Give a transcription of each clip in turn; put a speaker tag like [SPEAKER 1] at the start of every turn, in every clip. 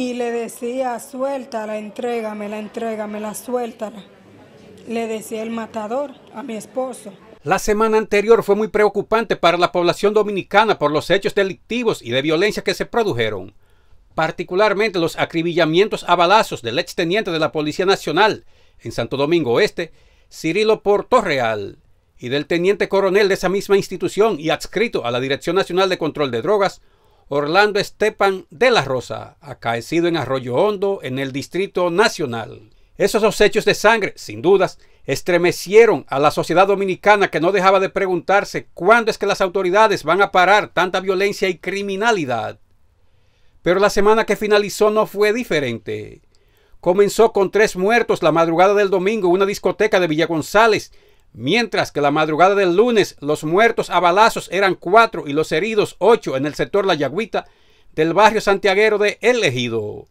[SPEAKER 1] y le decía, suéltala, entrégamela, entrégamela, suéltala. Le decía el matador a mi esposo. La semana anterior fue muy preocupante para la población dominicana por los hechos delictivos y de violencia que se produjeron, particularmente los acribillamientos a balazos del exteniente de la Policía Nacional en Santo Domingo Este, Cirilo Portorreal, y del teniente coronel de esa misma institución y adscrito a la Dirección Nacional de Control de Drogas, Orlando Estepan de la Rosa, acaecido en Arroyo Hondo, en el Distrito Nacional. Esos dos hechos de sangre, sin dudas, estremecieron a la sociedad dominicana que no dejaba de preguntarse cuándo es que las autoridades van a parar tanta violencia y criminalidad. Pero la semana que finalizó no fue diferente. Comenzó con tres muertos la madrugada del domingo en una discoteca de Villa González, Mientras que la madrugada del lunes los muertos a balazos eran cuatro y los heridos ocho en el sector La Yagüita del barrio santiaguero de El Ejido.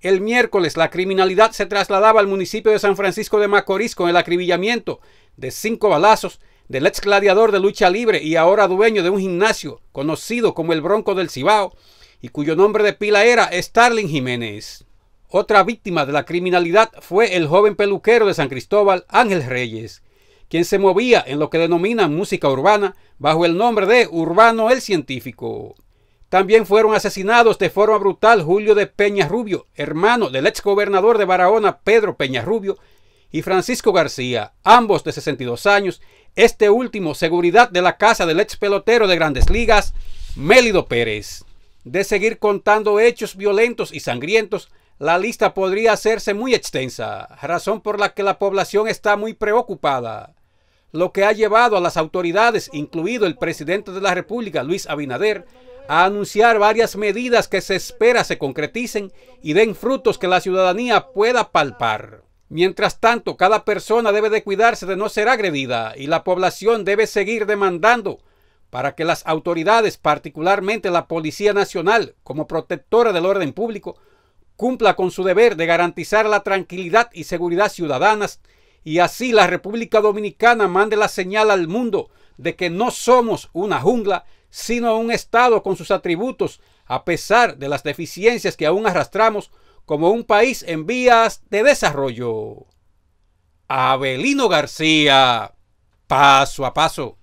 [SPEAKER 1] El miércoles la criminalidad se trasladaba al municipio de San Francisco de Macorís con el acribillamiento de cinco balazos del ex gladiador de lucha libre y ahora dueño de un gimnasio conocido como el Bronco del Cibao y cuyo nombre de pila era Starling Jiménez. Otra víctima de la criminalidad fue el joven peluquero de San Cristóbal, Ángel Reyes, quien se movía en lo que denominan música urbana bajo el nombre de Urbano el Científico. También fueron asesinados de forma brutal Julio de Rubio, hermano del ex gobernador de Barahona Pedro Peñarrubio, y Francisco García, ambos de 62 años, este último seguridad de la casa del ex pelotero de grandes ligas, Mélido Pérez. De seguir contando hechos violentos y sangrientos, la lista podría hacerse muy extensa, razón por la que la población está muy preocupada lo que ha llevado a las autoridades, incluido el presidente de la República, Luis Abinader, a anunciar varias medidas que se espera se concreticen y den frutos que la ciudadanía pueda palpar. Mientras tanto, cada persona debe de cuidarse de no ser agredida y la población debe seguir demandando para que las autoridades, particularmente la Policía Nacional, como protectora del orden público, cumpla con su deber de garantizar la tranquilidad y seguridad ciudadanas y así la República Dominicana mande la señal al mundo de que no somos una jungla, sino un Estado con sus atributos, a pesar de las deficiencias que aún arrastramos como un país en vías de desarrollo. Abelino García, paso a paso.